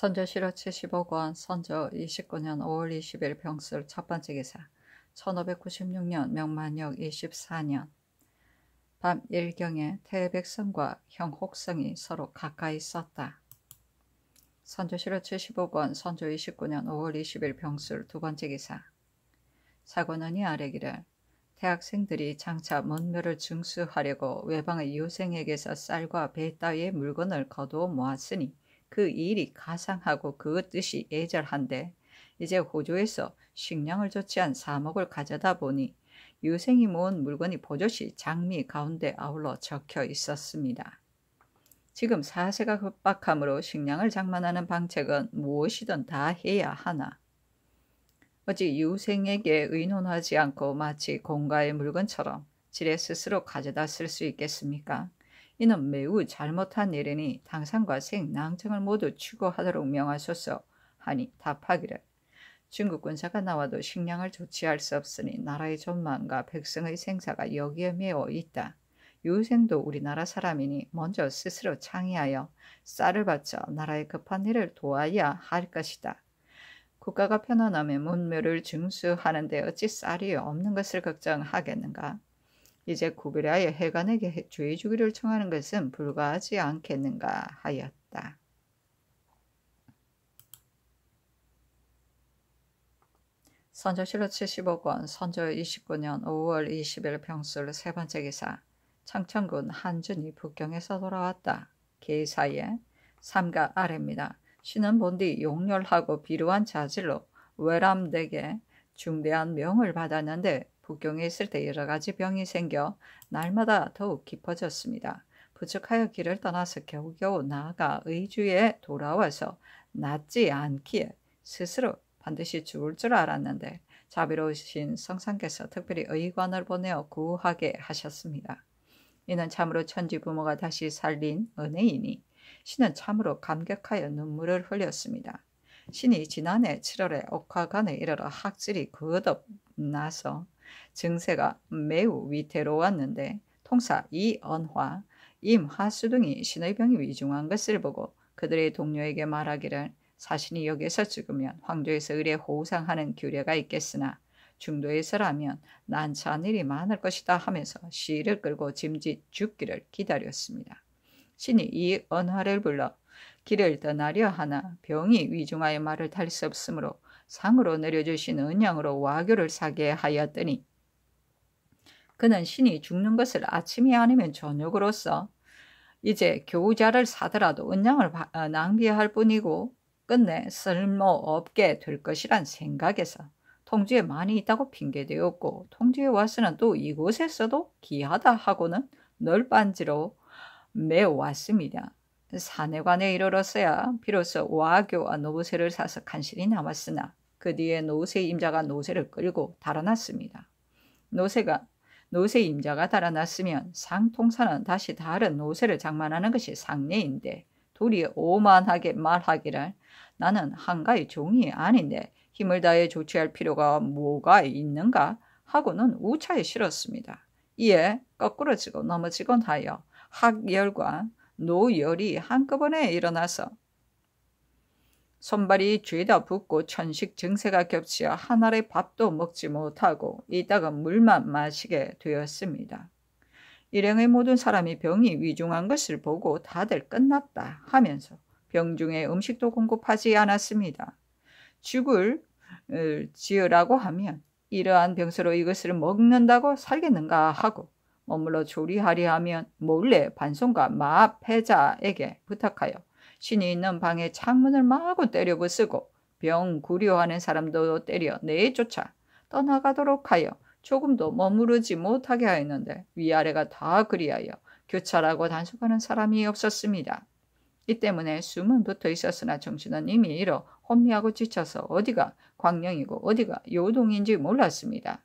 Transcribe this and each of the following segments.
선조 실화 75권 선조 29년 5월 20일 병술 첫 번째 기사 1596년 명만역 24년 밤 일경에 태백성과 형혹성이 서로 가까이 있었다 선조실화 75권 선조 29년 5월 20일 병술 두 번째 기사 사관원이 아래기를 대학생들이 장차 문묘를 증수하려고 외방의 유생에게서 쌀과 배 따위의 물건을 거두어 모았으니 그 일이 가상하고 그 뜻이 애절한데 이제 호주에서 식량을 좋지한 사목을 가져다 보니 유생이 모은 물건이 보조시 장미 가운데 아울러 적혀 있었습니다. 지금 사세가 급박함으로 식량을 장만하는 방책은 무엇이든 다 해야 하나. 어찌 유생에게 의논하지 않고 마치 공가의 물건처럼 지레 스스로 가져다 쓸 수 있겠습니까? 이는 매우 잘못한 일이니 당상과 생낭청을 모두 추구하도록 명하소서 하니 답하기를 중국 군사가 나와도 식량을 조치할 수 없으니 나라의 존망과 백성의 생사가 여기에 매어 있다. 유생도 우리나라 사람이니 먼저 스스로 창의하여 쌀을 바쳐 나라의 급한 일을 도와야 할 것이다. 국가가 편안함에 문묘를 증수하는데 어찌 쌀이 없는 것을 걱정하겠는가? 이제 구비라의 해관에게 주의 주기를 청하는 것은 불가하지 않겠는가 하였다. 선조실로 75권 선조 29년 5월 20일 병술 세 번째 기사 창천군 한준이 북경에서 돌아왔다. 기사에 삼가 아래입니다. 신은 본디 용렬하고 비루한 자질로 외람되게 중대한 명을 받았는데 복용있을때 여러 가지 병이 생겨 날마다 더욱 깊어졌습니다. 부족하여 길을 떠나서 겨우겨우 나아가 의주에 돌아와서 낫지 않기에 스스로 반드시 죽을 줄 알았는데 자비로우신 성상께서 특별히 의관을 보내어 구하게 하셨습니다. 이는 참으로 천지 부모가 다시 살린 은혜이니 신은 참으로 감격하여 눈물을 흘렸습니다. 신이 지난해 7월에 옥화관에 이르러 학질이 거듭 나서 증세가 매우 위태로웠는데 통사 이언화, 임하수 등이 신의 병이 위중한 것을 보고 그들의 동료에게 말하기를 자신이 여기서 죽으면 황조에서 의뢰 호상하는 규례가 있겠으나 중도에서라면 난처한 일이 많을 것이다 하면서 시를 끌고 짐짓 죽기를 기다렸습니다. 신이 이 언화를 불러 길을 떠나려 하나 병이 위중하여 말을 탈 수 없으므로 상으로 내려주신 은양으로 와교를 사게 하였더니 그는 신이 죽는 것을 아침이 아니면 저녁으로써 이제 교우자를 사더라도 은양을 어, 낭비할 뿐이고 끝내 쓸모없게 될 것이란 생각에서 통주에 많이 있다고 핑계대었고 통주에 와서는 또 이곳에서도 기하다 하고는 널빤지로 매왔습니다. 사내관에 이르렀어야 비로소 와교와 노부세를 사서 간신히 남았으나 그 뒤에 노세 임자가 노세를 끌고 달아났습니다. 노세가 노세 임자가 달아났으면 상통사는 다시 다른 노세를 장만하는 것이 상례인데 둘이 오만하게 말하기를 나는 한가의 종이 아닌데 힘을 다해 조치할 필요가 뭐가 있는가 하고는 우차에 실었습니다. 이에 거꾸러지고 넘어지곤 하여 학열과 노열이 한꺼번에 일어나서 손발이 죄다 붓고 천식 증세가 겹치어 한 알의 밥도 먹지 못하고 이따가 물만 마시게 되었습니다. 일행의 모든 사람이 병이 위중한 것을 보고 다들 끝났다 하면서 병중에 음식도 공급하지 않았습니다. 죽을 지으라고 하면 이러한 병수로 이것을 먹는다고 살겠는가 하고 머물러 조리하려 하면 몰래 반송과 마패자에게 부탁하여 신이 있는 방에 창문을 마구 때려 부수고 병 구려하는 사람도 때려 내쫓아 떠나가도록 하여 조금도 머무르지 못하게 하였는데 위아래가 다 그리하여 교차라고 단속하는 사람이 없었습니다. 이 때문에 숨은 붙어 있었으나 정신은 이미 잃어 혼미하고 지쳐서 어디가 광령이고 어디가 요동인지 몰랐습니다.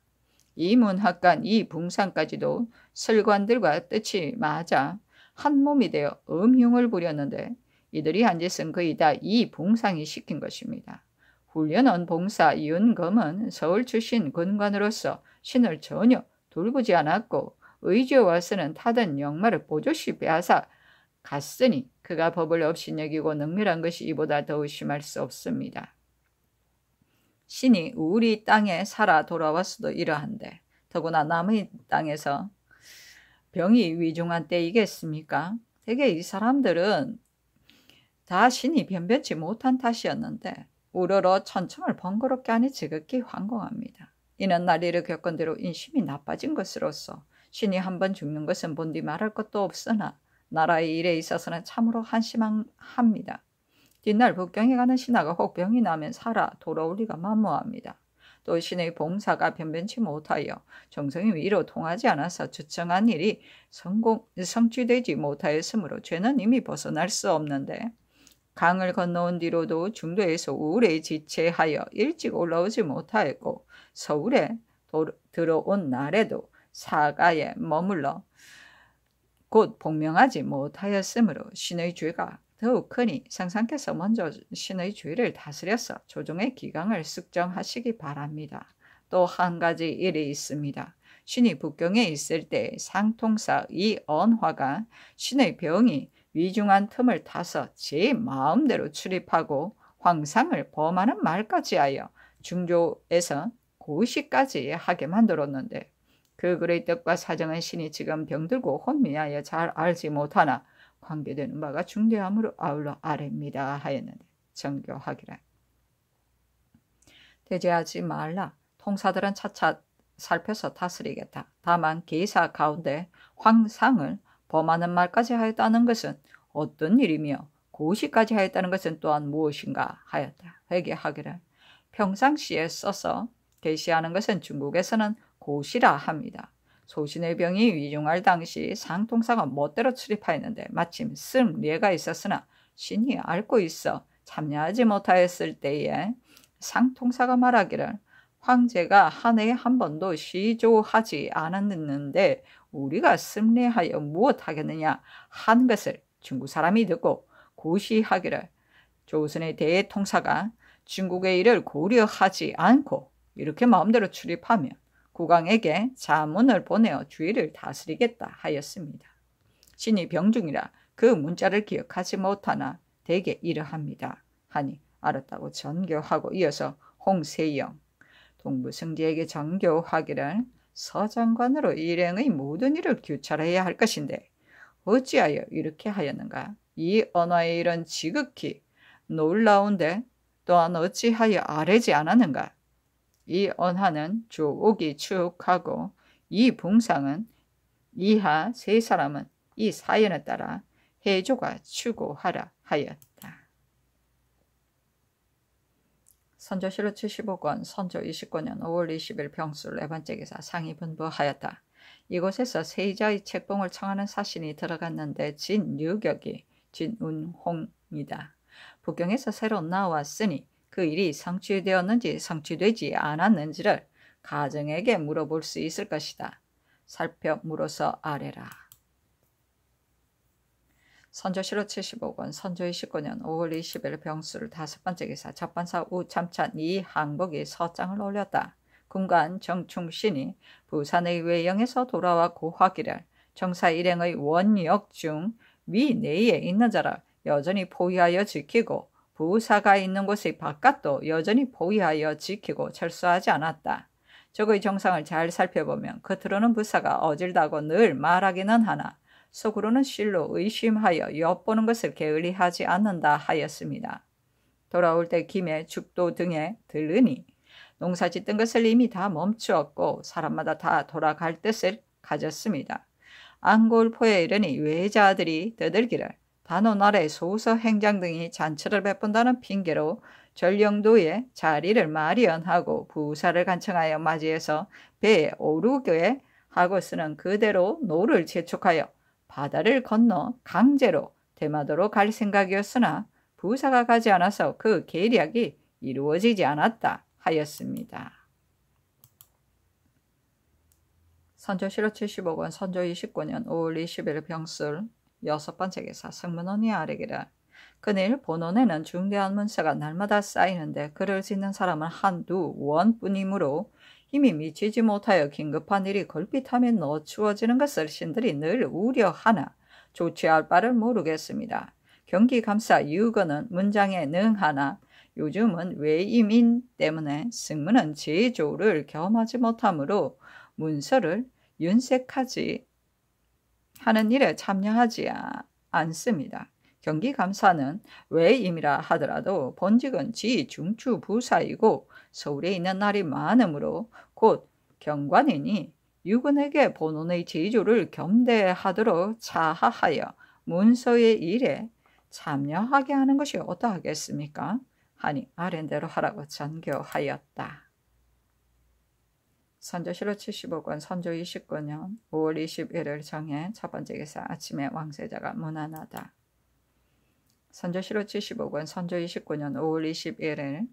이 문학관 이 붕상까지도 설관들과 뜻이 맞아 한 몸이 되어 음흉을 부렸는데 이들이 한 짓은 거의 다 이 봉상이 시킨 것입니다. 훈련원 봉사 윤검은 서울 출신 군관으로서 신을 전혀 돌보지 않았고 의지와 쓰는 타던 영마를 보조시 빼앗아 갔으니 그가 법을 업신여기고 능멸한 것이 이보다 더욱 심할 수 없습니다. 신이 우리 땅에 살아 돌아왔어도 이러한데 더구나 남의 땅에서 병이 위중한 때이겠습니까? 되게 이 사람들은 다 신이 변변치 못한 탓이었는데 우러러 천청을 번거롭게 하니 지극히 황공합니다. 이는 날이를 겪은 대로 인심이 나빠진 것으로서 신이 한번 죽는 것은 본디 말할 것도 없으나 나라의 일에 있어서는 참으로 한심합니다. 뒷날 북경에 가는 신하가 혹 병이 나면 살아 돌아올 리가 만무합니다. 또 신의 봉사가 변변치 못하여 정성이 위로 통하지 않아서 주청한 일이 성공, 성취되지 못하였으므로 죄는 이미 벗어날 수 없는데 강을 건너온 뒤로도 중도에서 우울에 지체하여 일찍 올라오지 못하였고 서울에 도로, 들어온 날에도 사가에 머물러 곧 복명하지 못하였으므로 신의 죄가 더욱 크니 상상께서 먼저 신의 주의를 다스려서 조정의 기강을 숙정하시기 바랍니다. 또 한 가지 일이 있습니다. 신이 북경에 있을 때 상통사 이 언화가 신의 병이 위중한 틈을 타서 제 마음대로 출입하고 황상을 범하는 말까지 하여 중조에서 고시까지 하게 만들었는데 그 글의 뜻과 사정은 신이 지금 병들고 혼미하여 잘 알지 못하나 관계되는 바가 중대함으로 아울러 아래입니다 하였는데 정교하기라. 대제하지 말라. 통사들은 차차 살펴서 다스리겠다. 다만 기사 가운데 황상을 범하는 말까지 하였다는 것은 어떤 일이며 고시까지 하였다는 것은 또한 무엇인가 하였다. 회개하기를 평상시에 써서 게시하는 것은 중국에서는 고시라 합니다. 소신의병이 위중할 당시 상통사가 멋대로 출입하였는데 마침 쓸 예가 있었으나 신이 앓고 있어 참여하지 못하였을 때에 상통사가 말하기를 황제가 한 해에 한 번도 시조하지 않았는데 우리가 승리하여 무엇하겠느냐 한 것을 중국 사람이 듣고 고시하기를 조선의 대통사가 중국의 일을 고려하지 않고 이렇게 마음대로 출입하며 국왕에게 자문을 보내어 주의를 다스리겠다 하였습니다. 신이 병중이라 그 문자를 기억하지 못하나 대개 이러합니다. 하니 알았다고 전교하고 이어서 홍세영 동부승지에게 전교하기를 서장관으로 일행의 모든 일을 규찰해야 할 것인데 어찌하여 이렇게 하였는가? 이 언어의 일은 지극히 놀라운데 또한 어찌하여 아래지 않았는가? 이 언하는 주 옥이 추 축하고 이붕상은 이하 세 사람은 이 사연에 따라 해조가 추구하라 하였다. 선조실로 75권, 선조 29년 5월 20일 병술 네 번째 기사 상이 분부하였다. 이곳에서 세자의 책봉을 청하는 사신이 들어갔는데 진유격이 진운홍이다. 북경에서 새로 나왔으니 그 일이 성취되었는지 성취되지 않았는지를 가정에게 물어볼 수 있을 것이다. 살펴 물어서 아래라. 선조시로 75권, 선조의 19년 5월 20일 병수를 다섯 번째 기사 첫반사 우참찬 이 항복이 서장을 올렸다. 군관 정충신이 부산의 외영에서 돌아와 고화기를 정사 일행의 원역 중 위내에 있는 자를 여전히 포위하여 지키고 부사가 있는 곳의 바깥도 여전히 포위하여 지키고 철수하지 않았다. 적의 정상을 잘 살펴보면 겉으로는 그 부사가 어질다고 늘 말하기는 하나 속으로는 실로 의심하여 엿보는 것을 게을리하지 않는다 하였습니다. 돌아올 때 김에 죽도 등에 들르니 농사 짓던 것을 이미 다 멈추었고 사람마다 다 돌아갈 뜻을 가졌습니다. 안골포에 이르니 외자들이 떠들기를 단원아래 소서 행장 등이 잔치를 베푼다는 핑계로 전령도에 자리를 마련하고 부사를 간청하여 맞이해서 배에 오르게 하고 쓰는 그대로 노를 재촉하여 바다를 건너 강제로 대마도로 갈 생각이었으나 부사가 가지 않아서 그 계략이 이루어지지 않았다 하였습니다. 선조 1로7 5권 선조 29년 5월 20일 병술 여섯 번째 기사 승문원이 아래기를 그일 내 본원에는 중대한 문서가 날마다 쌓이는데 글을 짓는 사람은 한두 원뿐이므로 이 미치지 미 못하여 긴급한 일이 걸핏하면 넣어주어지는 것을 신들이 늘 우려하나 조치할 바를 모르겠습니다. 경기감사 유거는 문장에 능하나 요즘은 외이민 때문에 승무는 제조를 경험하지 못하므로 문서를 윤색하지 하는 일에 참여하지 않습니다. 경기감사는 외임이라 하더라도 본직은 지중추 부사이고 서울에 있는 날이 많으므로 곧 경관이니 유근에게 본원의 제조를 겸대하도록 자하하여 문서의 일에 참여하게 하는 것이 어떠하겠습니까? 하니 아랜대로 하라고 전교하였다. 선조실로 75권 선조 2 9년 5월 21일 정해 첫 번째 기사 아침에 왕세자가 무난하다. 선조실로 75권 선조 29년 5월 21일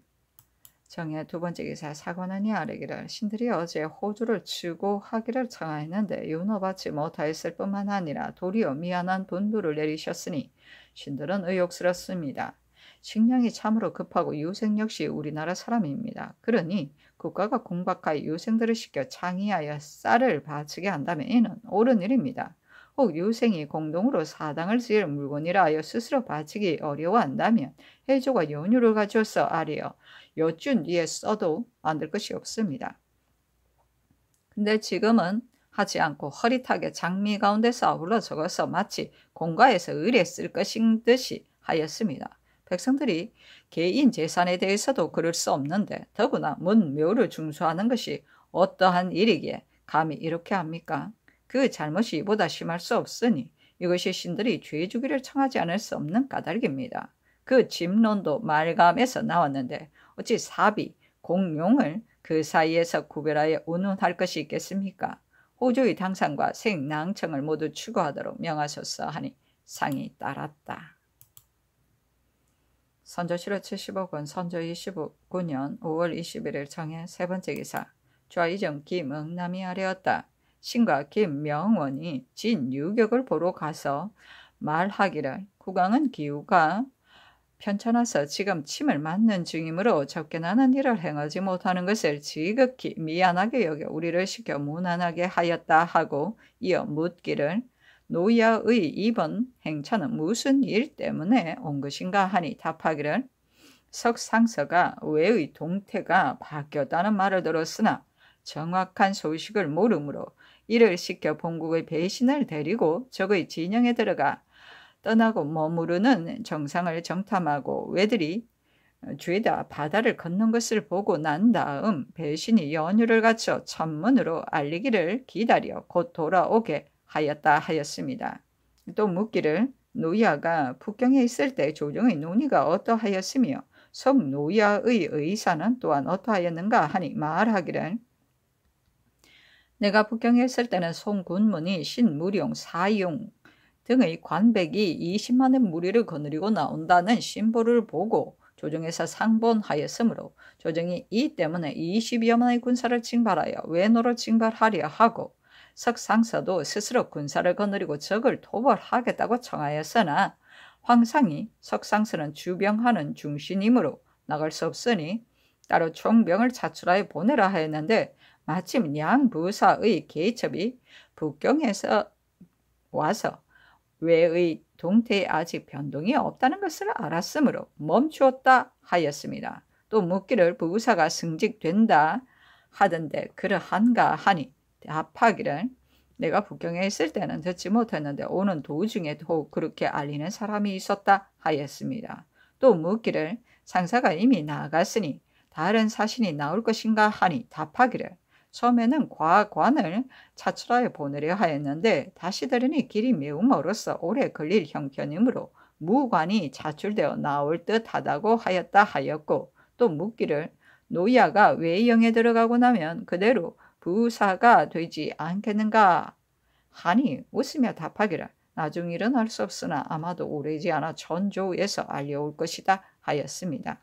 정해 두 번째 기사 사관하니 아뢰기를 신들이 어제 호주를 치고 하기를 청하였는데 윤호받지 못하였을 뿐만 아니라 도리어 미안한 분부를 내리셨으니 신들은 의욕스럽습니다. 식량이 참으로 급하고 유생 역시 우리나라 사람입니다. 그러니 국가가 공박하여 유생들을 시켜 창의하여 쌀을 바치게 한다면 이는 옳은 일입니다. 혹 유생이 공동으로 사당을 지을 물건이라 하여 스스로 바치기 어려워한다면 해조가 연유를 가져서 아리어 여쭌 뒤에 써도 만들 것이 없습니다. 근데 지금은 하지 않고 허릿하게 장미 가운데 싸울러 적어서 마치 공가에서 의뢰 쓸 것인 듯이 하였습니다. 백성들이 개인 재산에 대해서도 그럴 수 없는데 더구나 문묘를 중수하는 것이 어떠한 일이기에 감히 이렇게 합니까? 그 잘못이 이보다 심할 수 없으니 이것이 신들이 죄 주기를 청하지 않을 수 없는 까닭입니다. 그 집론도 말감에서 나왔는데 어찌 사비, 공룡을 그 사이에서 구별하여 운운할 것이 있겠습니까? 호주의 당상과 생낭청을 모두 추구하도록 명하셨어 하니 상이 따랐다. 선조 7호 75권 선조 25년 5월 21일 청해 세 번째 기사 좌이정 김응남이 아래었다. 신과 김명원이 진 유격을 보러 가서 말하기를 국왕은 기후가 편찮아서 지금 침을 맞는 중이므로 접견하는 일을 행하지 못하는 것을 지극히 미안하게 여겨 우리를 시켜 무난하게 하였다 하고 이어 묻기를 노야의 이번 행차는 무슨 일 때문에 온 것인가 하니 답하기를 석상서가 외의 동태가 바뀌었다는 말을 들었으나 정확한 소식을 모르므로 이를 시켜 본국의 배신을 데리고 적의 진영에 들어가 떠나고 머무르는 정상을 정탐하고 외들이 죄다 바다를 걷는 것을 보고 난 다음 배신이 연유를 갖춰 천문으로 알리기를 기다려 곧 돌아오게 하였다 하였습니다. 또 묻기를 노야가 북경에 있을 때 조정의 논의가 어떠하였으며 섬노야의 의사는 또한 어떠하였는가 하니 말하기를 내가 북경에 있을 때는 송군문이 신무룡 사용 등의 관백이 20만의 무리를 거느리고 나온다는 신보를 보고 조정에서 상본하였으므로 조정이 이 때문에 20여만의 군사를 징발하여 외노를 징발하려 하고 석상서도 스스로 군사를 거느리고 적을 도벌하겠다고 청하였으나 황상이 석상서는 주병하는 중신이므로 나갈 수 없으니 따로 총병을 자출하여 보내라 하였는데 마침 양 부사의 개첩이 북경에서 와서 외의 동태에 아직 변동이 없다는 것을 알았으므로 멈추었다 하였습니다. 또 묵기를 부사가 승직된다 하던데 그러한가 하니 합학기를 내가 북경에 있을 때는 듣지 못했는데 오는 도중에 더욱 그렇게 알리는 사람이 있었다 하였습니다. 또 묻기를 상사가 이미 나아갔으니 다른 사신이 나올 것인가 하니 답하기를 처음에는 과관을 차출하여 보내려 하였는데 다시 들으니 길이 매우 멀어서 오래 걸릴 형편이므로 무관이 차출되어 나올 듯하다고 하였다 하였고 또 묻기를 노야가 외영에 들어가고 나면 그대로 부사가 되지 않겠는가? 하니 웃으며 답하기를 나중 일어날 수 없으나 아마도 오래지 않아 전조에서 알려올 것이다 하였습니다.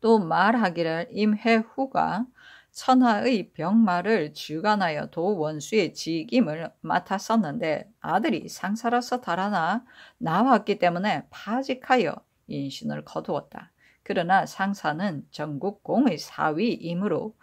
또 말하기를 임해후가 천하의 병마를 주관하여 도원수의 직임을 맡았었는데 아들이 상사로서 달아나 나왔기 때문에 파직하여 인신을 거두었다. 그러나 상사는 전국공의 사위이므로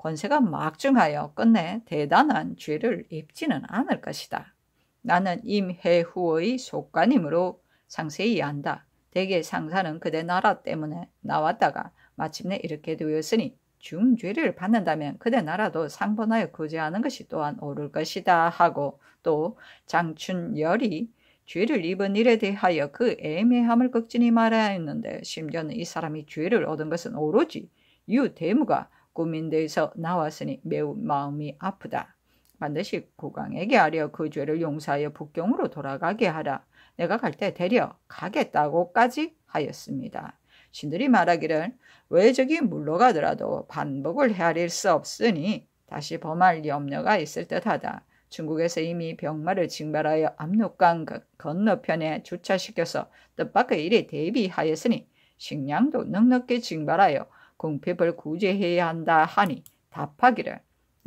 권세가 막중하여 끝내 대단한 죄를 입지는 않을 것이다. 나는 임해후의 속관임으로 상세히 안다. 대개 상사는 그대 나라 때문에 나왔다가 마침내 이렇게 되었으니 중죄를 받는다면 그대 나라도 상번하여 구제하는 것이 또한 옳을 것이다 하고 또 장춘열이 죄를 입은 일에 대하여 그 애매함을 극진히 말하였는데 심지어는 이 사람이 죄를 얻은 것은 오로지 유대무가 고민돼서 나왔으니 매우 마음이 아프다. 반드시 국왕에게 하려 그 죄를 용서하여 북경으로 돌아가게 하라. 내가 갈 때 데려 가겠다고까지 하였습니다. 신들이 말하기를 왜적이 물러가더라도 반복을 헤아릴 수 없으니 다시 범할 염려가 있을 듯하다. 중국에서 이미 병마를 징발하여 압록강 건너편에 주차시켜서 뜻밖의 일에 대비하였으니 식량도 넉넉히 징발하여 궁핍을 구제해야 한다 하니 답하기를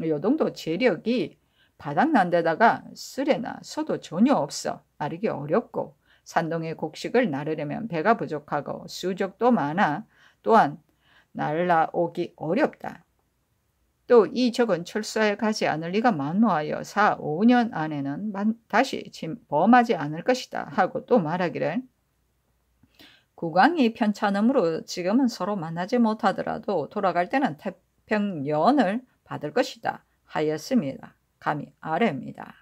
요동도 재력이 바닥난 데다가 쓰레나 소도 전혀 없어 아르기 어렵고 산동의 곡식을 나르려면 배가 부족하고 수족도 많아 또한 날라오기 어렵다. 또 이 적은 철사에 가지 않을 리가 만무하여 4, 5년 안에는 다시 범하지 않을 것이다 하고 또 말하기를 국왕이 편찮음으로 지금은 서로 만나지 못하더라도 돌아갈 때는 태평연을 받을 것이다 하였습니다. 감히 아래입니다.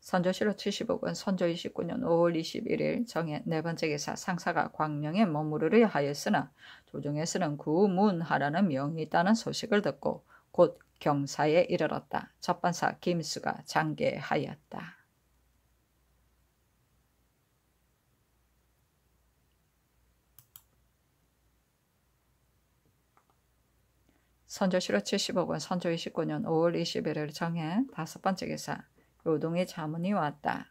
선조실로 75권 선조 29년 5월 21일 정해 네 번째 기사 상사가 광령에 머무르려 하였으나 조정에서는 구문하라는 명이 있다는 소식을 듣고 곧 경사에 이르렀다. 첫반사 김수가 장계하였다. 선조 실호 70억은 선조 29년 5월 20일을 정해 다섯 번째 기사 요동의 자문이 왔다.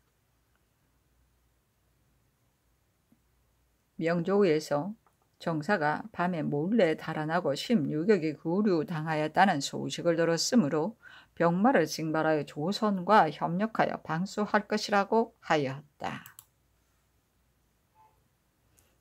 명조에서 정사가 밤에 몰래 달아나고 16역이 구류당하였다는 소식을 들었으므로 병마를 징발하여 조선과 협력하여 방수할 것이라고 하였다.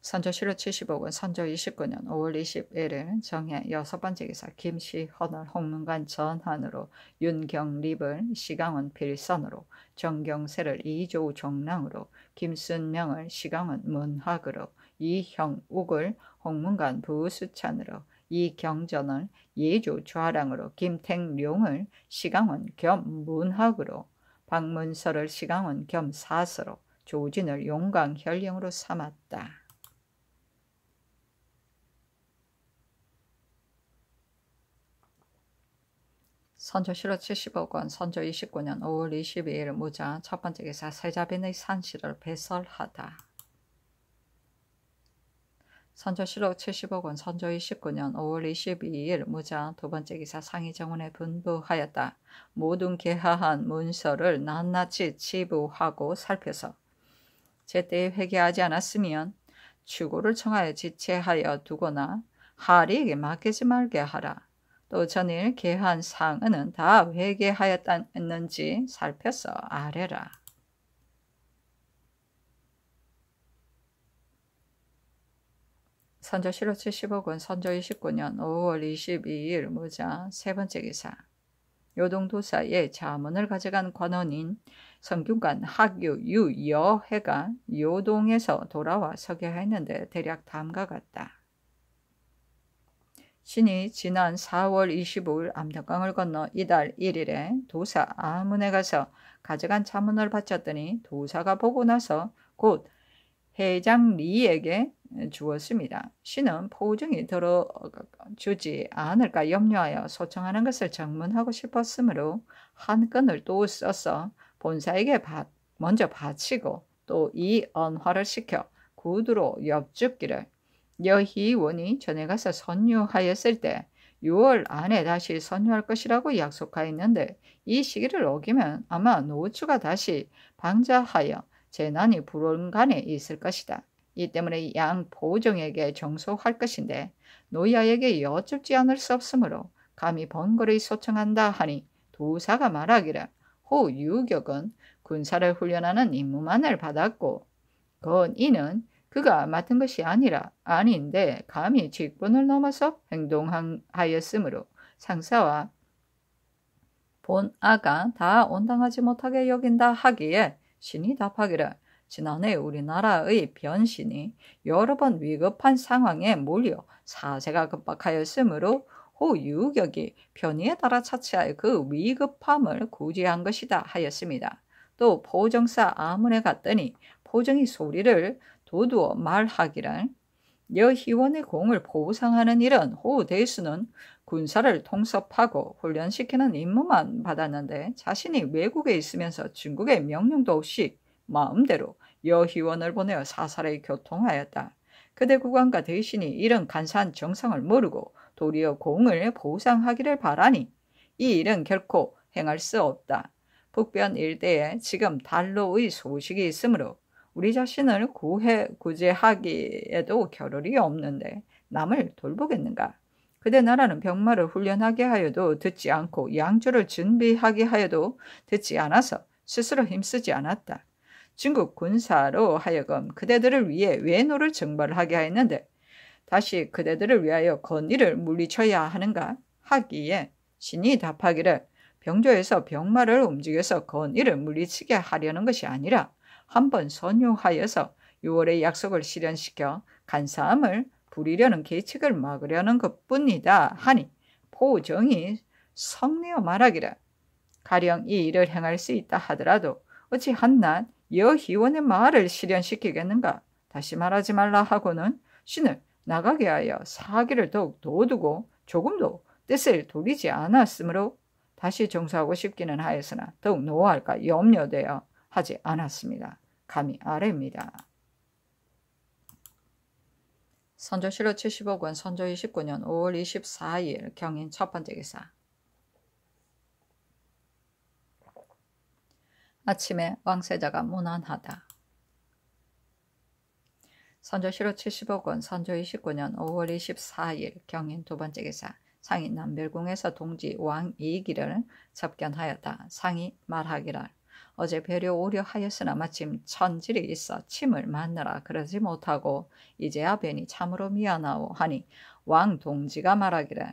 선조실로 75권 선조 29년 5월 2 1일은 정해 여섯 번째 기사 김시헌을 홍문관 전환으로 윤경립을 시강원 필선으로 정경세를 이조 정랑으로 김순명을 시강원 문학으로 이형욱을 홍문관 부수찬으로 이경전을 예조 좌랑으로 김택룡을 시강원 겸 문학으로 박문서를 시강원 겸 사서로 조진을 용광현령으로 삼았다. 선조 1로 75권 선조 29년 5월 22일 무자 첫 번째 기사 세자빈의 산실을 배설하다. 선조 1로 75권 선조 29년 5월 22일 무자 두 번째 기사 상의정원에 분부하였다. 모든 개하한 문서를 낱낱이 지부하고 살펴서 제때 회개하지 않았으면 추구를 청하여 지체하여 두거나 하리에게 맡기지 말게 하라. 또 전일 개한 상은다 회개하였는지 살펴서 아래라. 선조실록 75권 선조 29년 5월 22일 무자 세 번째 기사 요동도사의 자문을 가져간 관원인 성균관 학유 유여해가 요동에서 돌아와 서게 했는데 대략 다음과 같다. 신이 지난 4월 25일 암덕강을 건너 이달 1일에 도사 아문에 가서 가져간 자문을 바쳤더니 도사가 보고 나서 곧 회장 리에게 주었습니다. 신은 포증이 들어주지 않을까 염려하여 소청하는 것을 정문하고 싶었으므로 한 건을 또 써서 본사에게 바, 먼저 바치고 또 이 언화를 시켜 구두로 옆집기를 여희원이 전에 가서 선유하였을 때 6월 안에 다시 선유할 것이라고 약속하였는데 이 시기를 어기면 아마 노추가 다시 방자하여 재난이 불온간에 있을 것이다. 이 때문에 양보정에게 정소할 것인데 노야에게 여쭙지 않을 수 없으므로 감히 번거로이 소청한다 하니 도사가 말하기를 호 유격은 군사를 훈련하는 임무만을 받았고 건 이는 그가 맡은 것이 아니라 아닌데 감히 직분을 넘어서 행동하였으므로 상사와 본아가 다 온당하지 못하게 여긴다 하기에 신이 답하기를 지난해 우리나라의 변신이 여러 번 위급한 상황에 몰려 사세가 급박하였으므로 호 유격이 변이에 따라 차치하여 그 위급함을 구제한 것이다 하였습니다. 또 포정사 아문에 갔더니 포정이 소리를 도두어 말하기란 여희원의 공을 보상하는 일은 호우대수는 군사를 통섭하고 훈련시키는 임무만 받았는데 자신이 외국에 있으면서 중국의 명령도 없이 마음대로 여희원을 보내어 사살에 교통하였다. 그대 국왕과 대신이 이런 간사한 정상을 모르고 도리어 공을 보상하기를 바라니 이 일은 결코 행할 수 없다. 북변 일대에 지금 달로의 소식이 있으므로 우리 자신을 구해 구제하기에도 겨를이 없는데 남을 돌보겠는가? 그대 나라는 병마를 훈련하게 하여도 듣지 않고 양주를 준비하게 하여도 듣지 않아서 스스로 힘쓰지 않았다. 중국 군사로 하여금 그대들을 위해 외노를 증발하게 하였는데 다시 그대들을 위하여 건의를 물리쳐야 하는가 하기에 신이 답하기를 병조에서 병마를 움직여서 건의를 물리치게 하려는 것이 아니라 한번 선유하여서 6월의 약속을 실현시켜 간사함을 부리려는 계책을 막으려는 것뿐이다 하니 포정이 성내어 말하기라 가령 이 일을 행할 수 있다 하더라도 어찌 한낱 여희원의 말을 실현시키겠는가 다시 말하지 말라 하고는 신을 나가게 하여 사기를 더욱 도두고 조금도 뜻을 돌리지 않았으므로 다시 정수하고 싶기는 하였으나 더욱 노화할까 염려되어 하지 않았습니다. 감히 아래입니다. 선조실로 75권 선조 29년 5월 24일 경인 첫 번째 기사 아침에 왕세자가 무난하다. 선조실로 75권 선조 29년 5월 24일 경인 두 번째 기사 상이 남별궁에서 동지 왕이기를 접견하였다. 상이 말하기를 어제 배려 오려 하였으나 마침 천질이 있어 침을 만나라 그러지 못하고 이제야 뵈니 참으로 미안하오 하니 왕 동지가 말하기를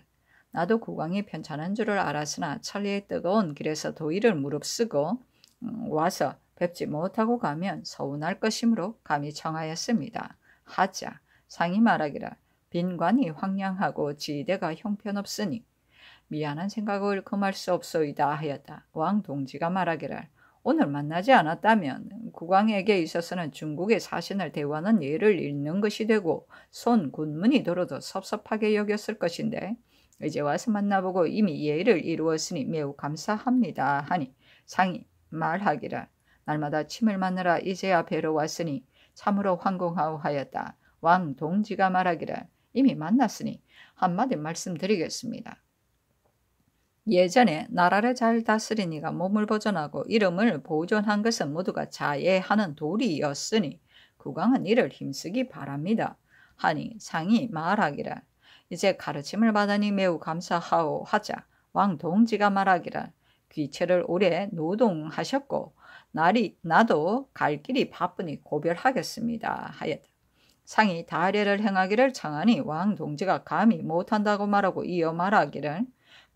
나도 국왕이 편찮은 줄을 알았으나 천리의 뜨거운 길에서 도의를 무릅쓰고 음, 와서 뵙지 못하고 가면 서운할 것이므로 감히 청하였습니다. 하자 상이 말하기를 빈관이 황량하고 지대가 형편없으니 미안한 생각을 금할 수 없소이다 하였다. 왕 동지가 말하기를 오늘 만나지 않았다면 국왕에게 있어서는 중국의 사신을 대우하는 예를 잃는 것이 되고 손 군문이 들어도 섭섭하게 여겼을 것인데 이제 와서 만나보고 이미 예의를 이루었으니 매우 감사합니다 하니 상이 말하기를 날마다 침을 맞느라 이제야 배로 왔으니 참으로 황공하오하였다. 왕 동지가 말하기를 이미 만났으니 한마디 말씀드리겠습니다. 예전에 나라를 잘 다스린 이가 몸을 보존하고 이름을 보존한 것은 모두가 자예하는 도리였으니 국왕은 이를 힘쓰기 바랍니다. 하니 상이 말하기라 이제 가르침을 받으니 매우 감사하오 하자 왕 동지가 말하기라 귀체를 오래 노동하셨고 날이 나도 갈 길이 바쁘니 고별하겠습니다 하였다. 상이 다례를 행하기를 청하니 왕 동지가 감히 못한다고 말하고 이어 말하기를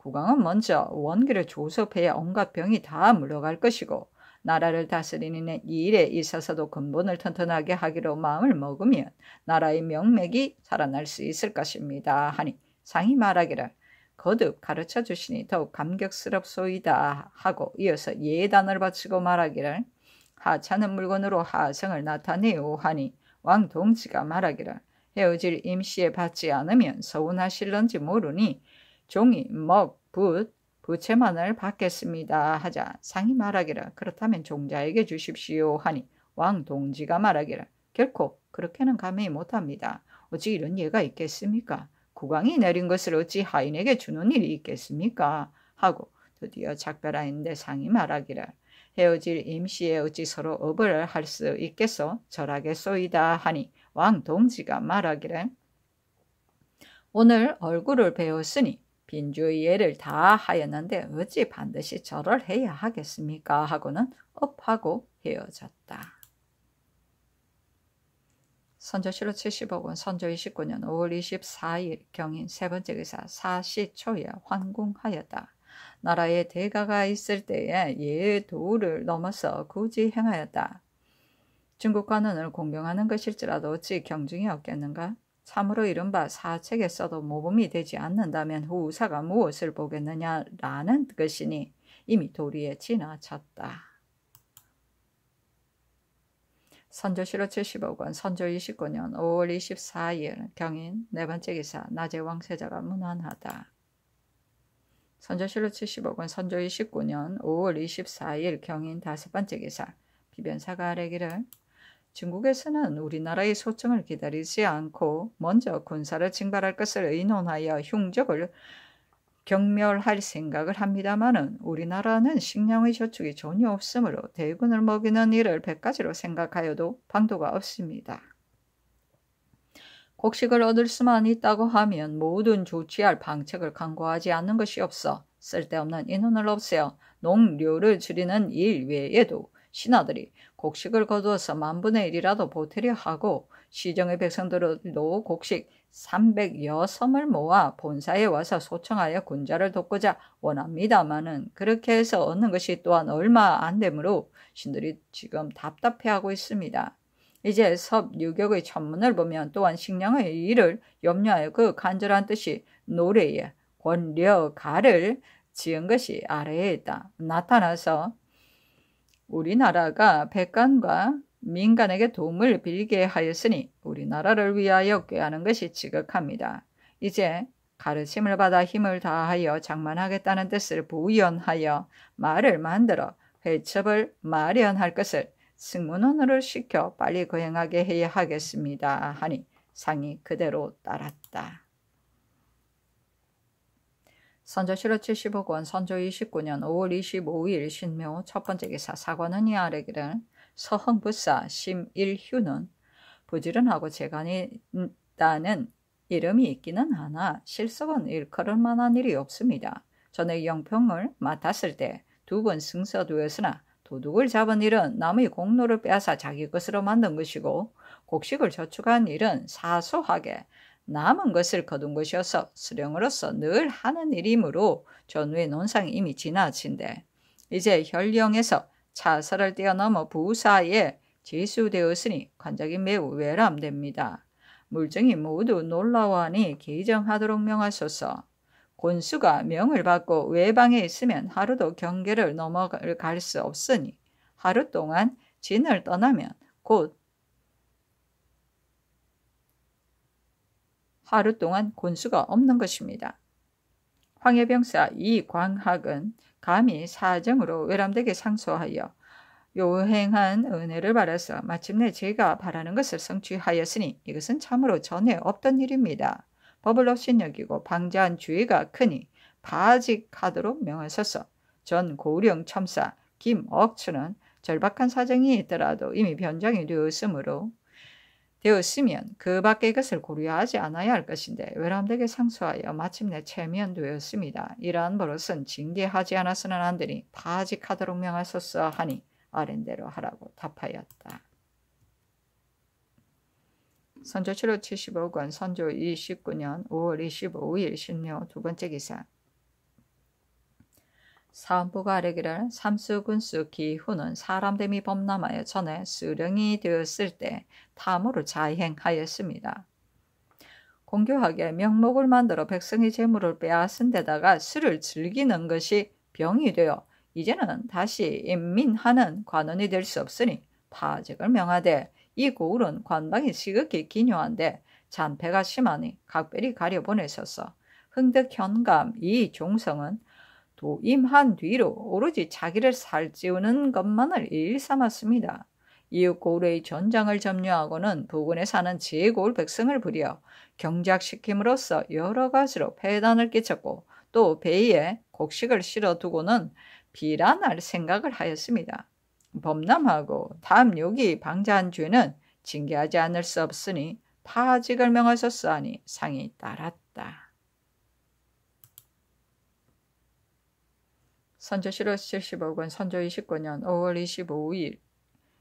국왕은 먼저 원기를 조섭해야 온갖 병이 다 물러갈 것이고 나라를 다스리는 일에 있어서도 근본을 튼튼하게 하기로 마음을 먹으면 나라의 명맥이 살아날 수 있을 것입니다. 하니 상이 말하기를 거듭 가르쳐 주시니 더욱 감격스럽소이다 하고 이어서 예단을 바치고 말하기를 하찮은 물건으로 하성을 나타내오 하니 왕 동지가 말하기를 헤어질 임시에 받지 않으면 서운하실런지 모르니 종이, 먹, 붓, 부채만을 받겠습니다 하자 상이 말하기를 그렇다면 종자에게 주십시오 하니 왕동지가 말하기를 결코 그렇게는 감히 못합니다. 어찌 이런 예가 있겠습니까? 국왕이 내린 것을 어찌 하인에게 주는 일이 있겠습니까? 하고 드디어 작별하인데 상이 말하기를 헤어질 임시에 어찌 서로 업을 할 수 있겠소? 절하겠소이다 하니 왕 동지가 말하기를 오늘 얼굴을 배웠으니 빈주의예를다 하였는데 어찌 반드시 절을 해야 하겠습니까? 하고는 업하고 헤어졌다. 선조실로 7 0억 선조 29년 5월 24일 경인 세 번째 기사 사시초에 환궁하였다. 나라의 대가가 있을 때에 예 도를 넘어서 굳이 행하였다. 중국관원을 공경하는 것일지라도 어찌 경중이 없겠는가? 참으로 이른바 사책에 서도 모범이 되지 않는다면 후사가 무엇을 보겠느냐라는 것이니 이미 도리에 지나쳤다. 선조시로 75권 선조 29년 5월 24일 경인 네 번째 기사 낮에 왕세자가 무난하다. 선조실로 75권 선조 29년 5월 24일 경인 다섯 번째 기사 비변사가 아래기를 중국에서는 우리나라의 소청을 기다리지 않고 먼저 군사를 징발할 것을 의논하여 흉적을 경멸할 생각을 합니다마는 우리나라는 식량의 저축이 전혀 없으므로 대군을 먹이는 일을 백가지로 생각하여도 방도가 없습니다. 곡식을 얻을 수만 있다고 하면 모든 조치할 방책을 강구하지 않는 것이 없어 쓸데없는 인원을 없애어 농료를 줄이는 일 외에도 신하들이 곡식을 거두어서 만분의 일이라도 보태려 하고 시정의 백성들로 곡식 306섬을 모아 본사에 와서 소청하여 군자를 돕고자 원합니다마는 그렇게 해서 얻는 것이 또한 얼마 안 되므로 신들이 지금 답답해하고 있습니다. 이제 섭 유격의 천문을 보면 또한 식량의 일을 염려하여 그 간절한 뜻이 노래에 권려가를 지은 것이 아래에 있다. 나타나서 우리나라가 백관과 민간에게 도움을 빌게 하였으니 우리나라를 위하여 꾀하는 것이 지극합니다. 이제 가르침을 받아 힘을 다하여 장만하겠다는 뜻을 부연하여 말을 만들어 회첩을 마련할 것을 승문원으로 시켜 빨리 거행하게 해야 하겠습니다. 하니 상이 그대로 따랐다. 선조 7호 75권 선조 29년 5월 25일 신묘 첫 번째 기사 사관은 이아래기를 서흥부사 심일휴는 부지런하고 재간이 있다는 이름이 있기는 하나 실속은 일컬을 만한 일이 없습니다. 전에 영평을 맡았을 때 두 번 승서되었으나 도둑을 잡은 일은 남의 공로를 빼앗아 자기 것으로 만든 것이고 곡식을 저축한 일은 사소하게 남은 것을 거둔 것이어서 수령으로서 늘 하는 일이므로 전후의 논상이 이미 지나친데 이제 현령에서 차설을 뛰어넘어 부사에 지수되었으니 관작이 매우 외람됩니다. 물정이 모두 놀라워하니 기정하도록 명하소서. 권수가 명을 받고 외방에 있으면 하루도 경계를 넘어갈 수 없으니 하루 동안 진을 떠나면 곧 하루 동안 곤수가 없는 것입니다. 황해병사 이광학은 감히 사정으로 외람되게 상소하여 요행한 은혜를 바라서 마침내 제가 바라는 것을 성취하였으니 이것은 참으로 전에 없던 일입니다. 법을 없인 여기고 방자한 주의가 크니 바직하도록 명하셔서 전 고령 참사 김억춘은 절박한 사정이 있더라도 이미 변장이 되었으므로 되었으면 그 밖의 것을 고려하지 않아야 할 것인데 외람되게 상수하여 마침내 체면되었습니다. 이러한 버릇은 징계하지 않았으나 안되니 파직하도록 명하소서 하니 아랜대로 하라고 답하였다. 선조 7호 75권 선조 29년 5월 25일 신묘 두 번째 기사 사부가 아뢰기를 삼수군수 기후는 사람됨이 범람하여 전에 수령이 되었을 때 탐으로 자행하였습니다. 공교하게 명목을 만들어 백성의 재물을 빼앗은 데다가 술을 즐기는 것이 병이 되어 이제는 다시 인민하는 관원이 될 수 없으니 파직을 명하되 이 고울은 관방이 시극히 기묘한데 잔패가 심하니 각별히 가려보내소서 흥덕 현감 이 종성은 부임한 뒤로 오로지 자기를 살찌우는 것만을 일 삼았습니다. 이웃 고을의 전장을 점유하고는 부근에 사는 제고을 백성을 부려 경작시킴으로써 여러 가지로 폐단을 끼쳤고 또베이에 곡식을 실어두고는 비란할 생각을 하였습니다. 범람하고 담욕이 방자한 죄는 징계하지 않을 수 없으니 파직을 명하셨사니 상이 따랐다. 선조 실월 75권 선조 29년 5월 25일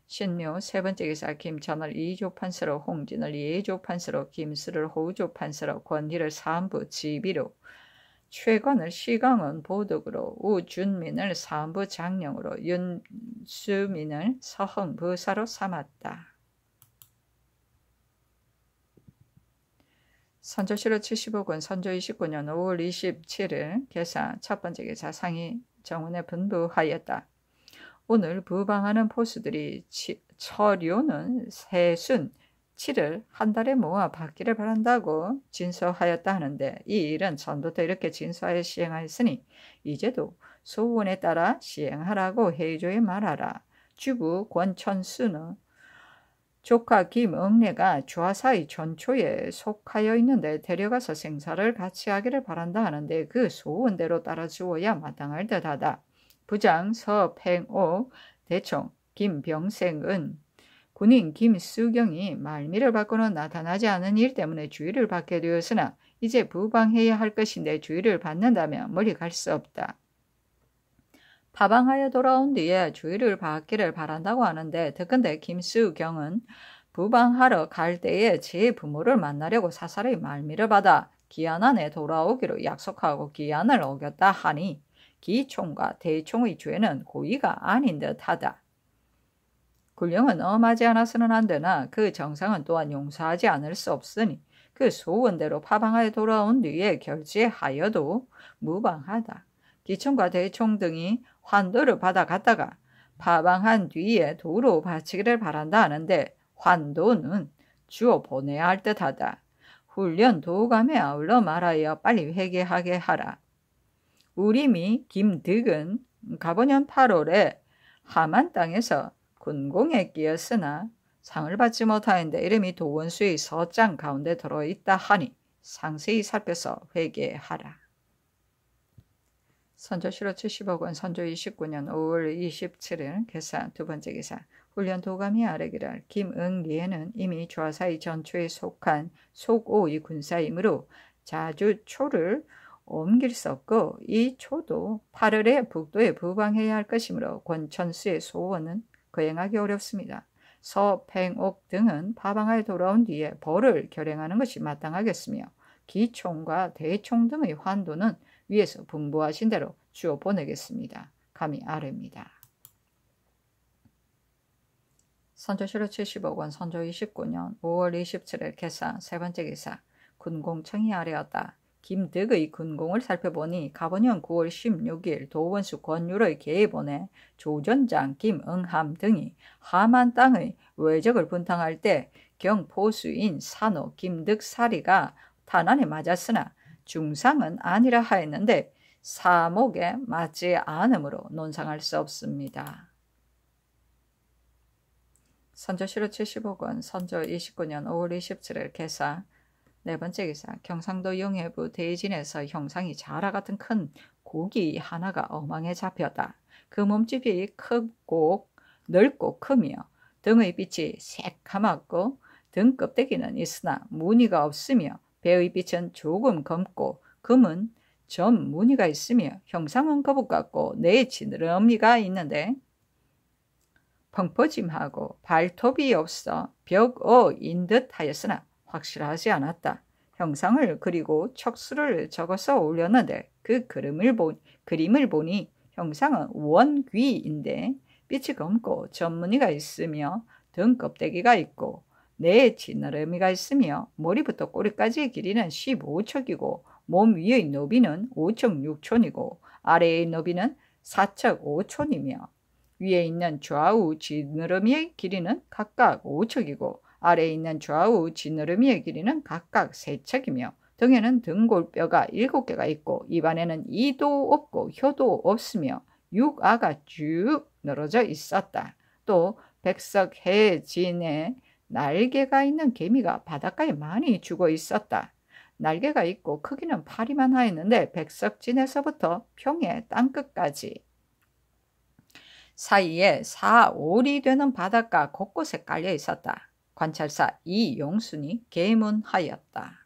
신묘 세 번째 기사 김천을 이조판스로 홍진을 예조판스로 김수를 호조판스로 권희를 사안부 지비로 최관을 시강은 보덕으로 우준민을 사안부 장령으로 윤수민을 서흥부사로 삼았다. 선조실로 75권 선조 29년 5월 27일 개사첫 번째 계사 상이 정원에 분부하였다. 오늘 부방하는 포수들이 치, 철요는 세순, 치를 한 달에 모아 받기를 바란다고 진서하였다 하는데 이 일은 전부터 이렇게 진서하여 시행하였으니 이제도 소원에 따라 시행하라고 해조에 말하라. 주부 권천수는 조카 김응래가 주화사의 전초에 속하여 있는데 데려가서 생사를 같이 하기를 바란다 하는데 그 소원대로 따라주어야 마땅할 듯하다. 부장 서팽오 대총 김병생은 군인 김수경이 말미를 받고는 나타나지 않은 일 때문에 주의를 받게 되었으나 이제 부방해야 할 것인데 주의를 받는다면 머리갈 수 없다. 파방하여 돌아온 뒤에 주의를 받기를 바란다고 하는데 특근데 김수경은 부방하러 갈 때에 제 부모를 만나려고 사살의 말미를 받아 기안 안에 돌아오기로 약속하고 기안을 어겼다 하니 기총과 대총의 죄는 고의가 아닌 듯하다. 군령은 엄하지 않아서는 안 되나 그 정상은 또한 용서하지 않을 수 없으니 그 소원대로 파방하여 돌아온 뒤에 결제하여도 무방하다. 기총과 대총 등이 환도를 받아갔다가 파방한 뒤에 도로 바치기를 바란다 하는데 환도는 주어 보내야 할 듯하다. 훈련 도감에 아울러 말하여 빨리 회개하게 하라. 우림이 김득은 가보년 8월에 하만 땅에서 군공에 끼었으나 상을 받지 못하는데 이름이 도원수의 서장 가운데 들어있다 하니 상세히 살펴서 회개하라. 선조실로 70억 원 선조 29년 5월 27일 계사 두 번째 기사 훈련 도감이 아래기랄 김응기에는 이미 좌사의 전초에 속한 속오이 군사이므로 자주 초를 옮길 수 없고 이 초도 8월에 북도에 부방해야 할 것이므로 권천수의 소원은 거행하기 어렵습니다. 서팽옥 등은 파방하에 돌아온 뒤에 벌을 결행하는 것이 마땅하겠으며 기총과 대총 등의 환도는 위에서 분부하신 대로 주어 보내겠습니다. 감히 아뢰니다 선조시로 75권 선조 29년 5월 27일 개사 세 번째 기사 군공청이 아래였다. 김득의 군공을 살펴보니 가번년 9월 16일 도원수 권율의 계본에 조전장 김응함 등이 하만 땅의 외적을 분탕할 때 경포수인 산호 김득사리가 탄환에 맞았으나 중상은 아니라 하였는데 사목에 맞지 않으므로 논상할 수 없습니다. 선조시로 75권, 선조 29년 5월 27일 개사, 네 번째 기사, 경상도 영해부 대진에서 형상이 자라 같은 큰 고기 하나가 어망에 잡혔다. 그 몸집이 크고 넓고 크며 등의 빛이 새카맣고 등 껍데기는 있으나 무늬가 없으며 배의 빛은 조금 검고 금은 점 무늬가 있으며 형상은 거북 같고 내 지느러미가 있는데 펑퍼짐하고 발톱이 없어 벽어인 듯 하였으나 확실하지 않았다. 형상을 그리고 척수를 적어서 올렸는데 그 그림을, 보, 그림을 보니 형상은 원귀인데 빛이 검고 전무늬가 있으며 등 껍데기가 있고 내 지느러미가 있으며 머리부터 꼬리까지의 길이는 15척이고 몸 위의 너비는 5척 6촌이고 아래의 너비는 4척 5촌이며 위에 있는 좌우 지느러미의 길이는 각각 5척이고 아래에 있는 좌우 지느러미의 길이는 각각 3척이며 등에는 등골뼈가 7개가 있고 입안에는 이도 없고 혀도 없으며 육아가 쭉 늘어져 있었다. 또 백석해진의 날개가 있는 개미가 바닷가에 많이 죽어 있었다. 날개가 있고 크기는 파리만 하였는데 백석진에서부터 평해 땅끝까지 사이에 사오리 되는 바닷가 곳곳에 깔려 있었다. 관찰사 이용순이 계문하였다.